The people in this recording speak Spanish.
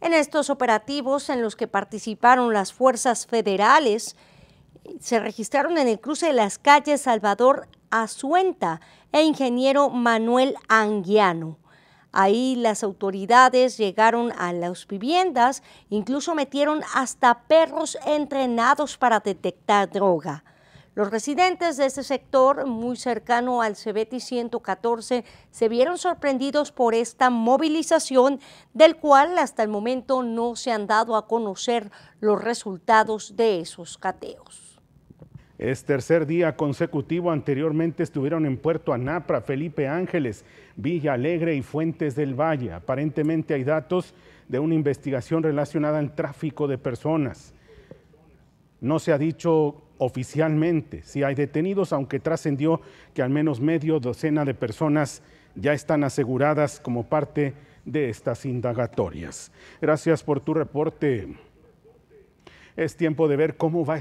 En estos operativos en los que participaron las fuerzas federales, se registraron en el cruce de las calles Salvador Azuenta e ingeniero Manuel Anguiano. Ahí las autoridades llegaron a las viviendas, incluso metieron hasta perros entrenados para detectar droga. Los residentes de este sector, muy cercano al Cebeti 114, se vieron sorprendidos por esta movilización, del cual hasta el momento no se han dado a conocer los resultados de esos cateos. Es tercer día consecutivo, anteriormente estuvieron en Puerto Anapra, Felipe Ángeles, Villa Alegre y Fuentes del Valle. Aparentemente hay datos de una investigación relacionada al tráfico de personas. No se ha dicho oficialmente. si hay detenidos, aunque trascendió que al menos medio docena de personas ya están aseguradas como parte de estas indagatorias. Gracias por tu reporte. Es tiempo de ver cómo va a